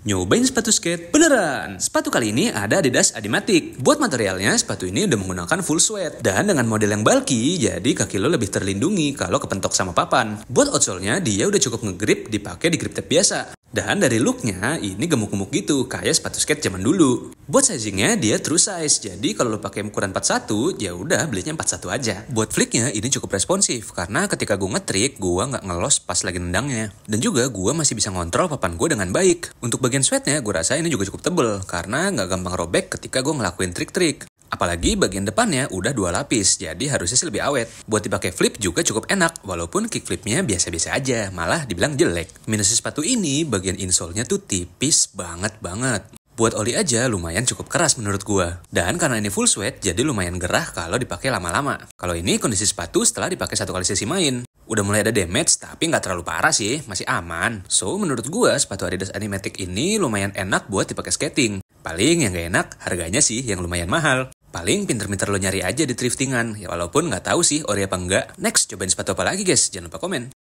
Nyobain sepatu skate beneran. Sepatu kali ini ada Adidas Adimatic. Buat materialnya, sepatu ini udah menggunakan full suede Dan dengan model yang bulky, jadi kaki lo lebih terlindungi kalau kepentok sama papan. Buat outsole-nya, dia udah cukup ngegrip dipakai di grip tape biasa. Dan dari looknya, ini gemuk-gemuk gitu, kayak sepatu skate zaman dulu. Buat sizingnya, dia true size, jadi kalau lo pakai ukuran 41, ya udah belinya 41 aja. Buat flicknya, ini cukup responsif, karena ketika gue ngetrik, gue nggak ngelos pas lagi nendangnya. Dan juga gue masih bisa ngontrol papan gue dengan baik. Untuk bagian sweatnya, gue rasa ini juga cukup tebel, karena nggak gampang robek ketika gue ngelakuin trik-trik. Apalagi bagian depannya udah dua lapis, jadi harusnya sih lebih awet. Buat dipakai flip juga cukup enak, walaupun kickflipnya biasa-biasa aja, malah dibilang jelek. Minusnya sepatu ini, bagian insole-nya tuh tipis banget-banget. Buat oli aja lumayan cukup keras menurut gua. Dan karena ini full sweat, jadi lumayan gerah kalau dipakai lama-lama. Kalau ini kondisi sepatu setelah dipakai satu kali sesi main. Udah mulai ada damage, tapi nggak terlalu parah sih, masih aman. So, menurut gua sepatu Adidas Animatic ini lumayan enak buat dipakai skating. Paling yang gak enak, harganya sih yang lumayan mahal. Paling pinter-pinter lo nyari aja di thriftingan, ya walaupun nggak tahu sih ori apa enggak. Next, cobain sepatu apa lagi guys, jangan lupa komen.